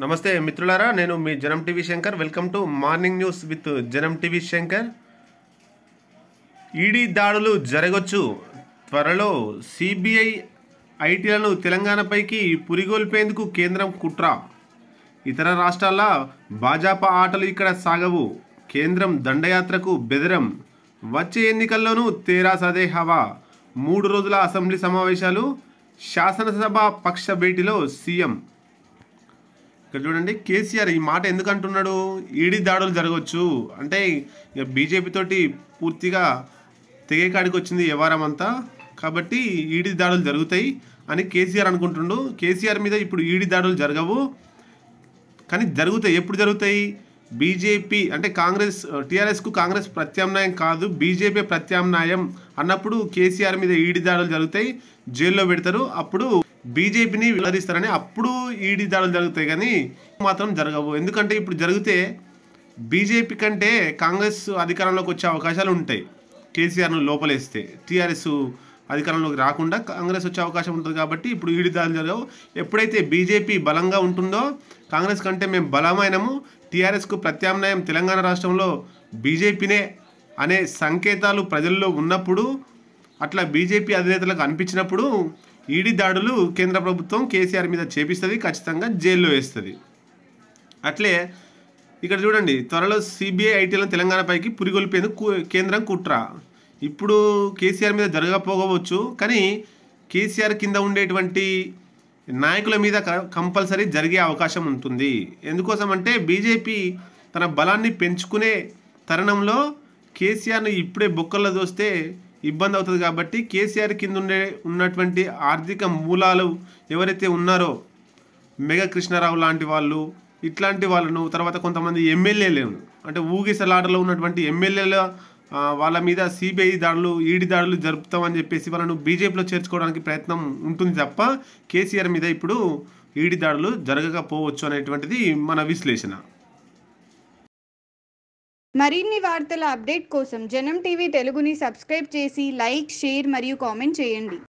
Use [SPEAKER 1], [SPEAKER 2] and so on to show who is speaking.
[SPEAKER 1] నమస్తే మిత్రులారా నేను మీ Janam TV Shankar welcome to morning news with Janam TV Shankar ED దాడులు జరగొచ్చు త్వరలో సిబిఐ ఐటీలను తెలంగాణపైకి పురిగొల్పేందుకు కేంద్రం కుట్ర ఇతర రాష్ట్రాల భాజపా ఆటలు ఇక్కడ సాగవు కేంద్రం దండయాత్రకు బెదరం వచ్చే ఎన్నికల్లోనూ తేరా సదే హవా మూడు రోజుల అసెంబ్లీ సమావేశాలు శాసనసభ పక్ష భేటీలో సీఎం ఇక్కడ చూడండి కేసీఆర్ ఈ మాట ఎందుకు అంటున్నాడు ఈడీ దాడులు జరగవచ్చు అంటే ఇక బీజేపీతోటి పూర్తిగా తెగేకాడికి వచ్చింది వ్యవహారం అంతా కాబట్టి ఈడీ దాడులు జరుగుతాయి అని కేసీఆర్ అనుకుంటుండు కేసీఆర్ మీద ఇప్పుడు ఈడీ దాడులు జరగవు కానీ జరుగుతాయి ఎప్పుడు జరుగుతాయి బీజేపీ అంటే కాంగ్రెస్ టీఆర్ఎస్కు కాంగ్రెస్ ప్రత్యామ్నాయం కాదు బీజేపీ ప్రత్యామ్నాయం అన్నప్పుడు కేసీఆర్ మీద ఈడి దాడులు జరుగుతాయి జైల్లో పెడతారు అప్పుడు బీజేపీని వివరిస్తారని అప్పుడు ఈడీ దాడులు జరుగుతాయి కానీ మాత్రం జరగవు ఎందుకంటే ఇప్పుడు జరిగితే బీజేపీ కంటే కాంగ్రెస్ అధికారంలోకి వచ్చే అవకాశాలు ఉంటాయి కేసీఆర్ను లోపలేస్తే టీఆర్ఎస్ అధికారంలోకి రాకుండా కాంగ్రెస్ వచ్చే అవకాశం ఉంటుంది కాబట్టి ఇప్పుడు ఈడీ దాడులు జరగవు ఎప్పుడైతే బీజేపీ బలంగా ఉంటుందో కాంగ్రెస్ కంటే మేము బలమైనము టీఆర్ఎస్కు ప్రత్యామ్నాయం తెలంగాణ రాష్ట్రంలో బీజేపీనే అనే సంకేతాలు ప్రజల్లో ఉన్నప్పుడు అట్లా బీజేపీ అధినేతలకు అనిపించినప్పుడు ఈడీ దాడులు కేంద్ర ప్రభుత్వం కేసీఆర్ మీద చేపిస్తుంది ఖచ్చితంగా జైల్లో వేస్తుంది అట్లే ఇక్కడ చూడండి త్వరలో సిబిఐ ఐటీలను తెలంగాణపైకి పురిగొల్పేందుకు కేంద్రం కుట్ర ఇప్పుడు కేసీఆర్ మీద జరగకపోవచ్చు కానీ కేసీఆర్ కింద ఉండేటువంటి నాయకుల మీద కంపల్సరీ జరిగే అవకాశం ఉంటుంది ఎందుకోసం అంటే బీజేపీ తన బలాన్ని పెంచుకునే తరుణంలో కేసీఆర్ని ఇప్పుడే బొక్కల్లో దోస్తే ఇబ్బంది అవుతుంది కాబట్టి కేసీఆర్ కింద ఉండే ఉన్నటువంటి ఆర్థిక మూలాలు ఎవరైతే ఉన్నారో మెగా కృష్ణారావు లాంటి వాళ్ళు ఇట్లాంటి వాళ్ళను తర్వాత కొంతమంది ఎమ్మెల్యేలు అంటే ఊగిసలాటలో ఉన్నటువంటి ఎమ్మెల్యేల వాళ్ళ మీద సిబిఐ దాడులు ఈడి దాడులు జరుపుతామని చెప్పేసి వాళ్ళను బీజేపీలో చేర్చుకోవడానికి ప్రయత్నం ఉంటుంది తప్ప కేసీఆర్ మీద ఇప్పుడు ఈడి దాడులు జరగకపోవచ్చు అనేటువంటిది మన విశ్లేషణ మరిన్ని వార్తల అప్డేట్ కోసం జనం టీవీ తెలుగుని సబ్స్క్రైబ్ చేసి లైక్ షేర్ మరియు కామెంట్ చేయండి